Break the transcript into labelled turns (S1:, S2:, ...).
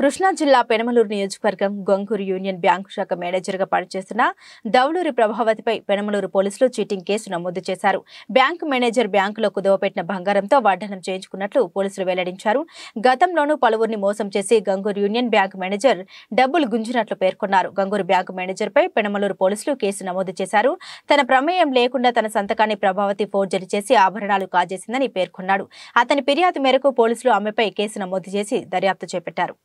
S1: కృష్ణా జిల్లా పెనమలూరు నియోజకవర్గం gongura union bank శాఖ మేనేజర్గా పనిచేస్తున్న దౌలూరి ప్రభావతిపై పెనమలూరు పోలీసులు చీటింగ్ కేసు నమోదు చేశారు బ్యాంకు మేనేజర్ బ్యాంకులో కుదవపెట్టిన బంగారంతో వడ్డనం చేయించుకున్నట్లు పోలీసులు వెల్లడించారు గతంలోనూ పలువురిని మోసం చేసి గంగూరు యూనియన్ బ్యాంకు మేనేజర్ డబ్బులు గుంజినట్లు పేర్కొన్నారు గంగూరు బ్యాంకు మేనేజర్పై పెనమలూరు పోలీసులు కేసు నమోదు చేశారు తన ప్రమేయం లేకుండా తన సంతకాన్ని ప్రభావతి ఫోర్జరీ చేసి ఆభరణాలు కాజేసిందని పేర్కొన్నాడు అతని ఫిర్యాదు మేరకు పోలీసులు ఆమెపై కేసు నమోదు చేసి దర్యాప్తు చేపట్టారు